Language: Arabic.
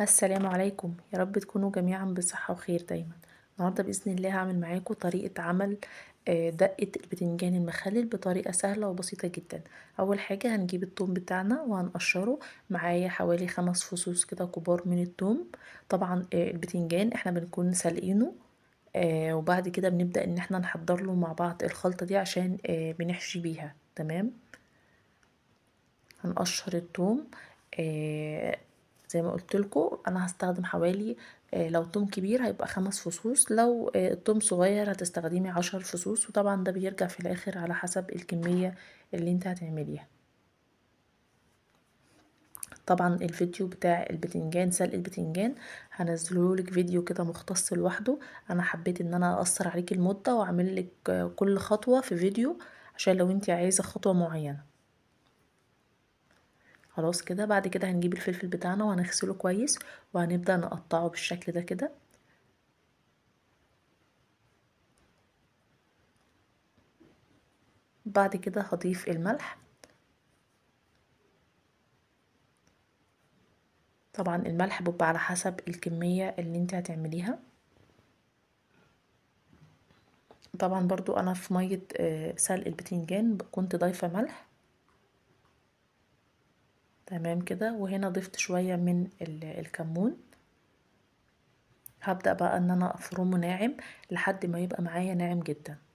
السلام عليكم يا رب تكونوا جميعا بصحة وخير دايما النهاردة بإذن الله هعمل معاكم طريقة عمل آه، دقة البتنجان المخلل بطريقة سهلة وبسيطة جدا أول حاجة هنجيب التوم بتاعنا وهنقشره معايا حوالي خمس فصوص كده كبار من التوم طبعا آه، البتنجان احنا بنكون سالقينه آه، وبعد كده بنبدأ ان احنا نحضر له مع بعض الخلطة دي عشان بنحشي بيها تمام هنقشر التوم زي ما قلت لكم انا هستخدم حوالي آه، لو توم كبير هيبقى خمس فصوص لو آه، توم صغير هتستخدمي عشر فصوص وطبعا ده بيرجع في الاخر على حسب الكمية اللي انت هتعمليها طبعا الفيديو بتاع البتنجان سلق البتنجان هنزله لك فيديو كده مختص لوحده انا حبيت ان انا اقصر عليكي المده واعمل لك آه، كل خطوه في فيديو عشان لو انت عايزه خطوه معينه خلاص كده بعد كده هنجيب الفلفل بتاعنا وهنغسله كويس وهنبدأ نقطعه بالشكل ده كده بعد كده هضيف الملح طبعا الملح بيبقى على حسب الكمية اللي انت هتعمليها طبعا برضو انا في مية آه، سلق البتنجان كنت ضايفة ملح تمام كده وهنا ضفت شوية من الكمون هبدأ بقى ان انا افرمه ناعم لحد ما يبقى معايا ناعم جدا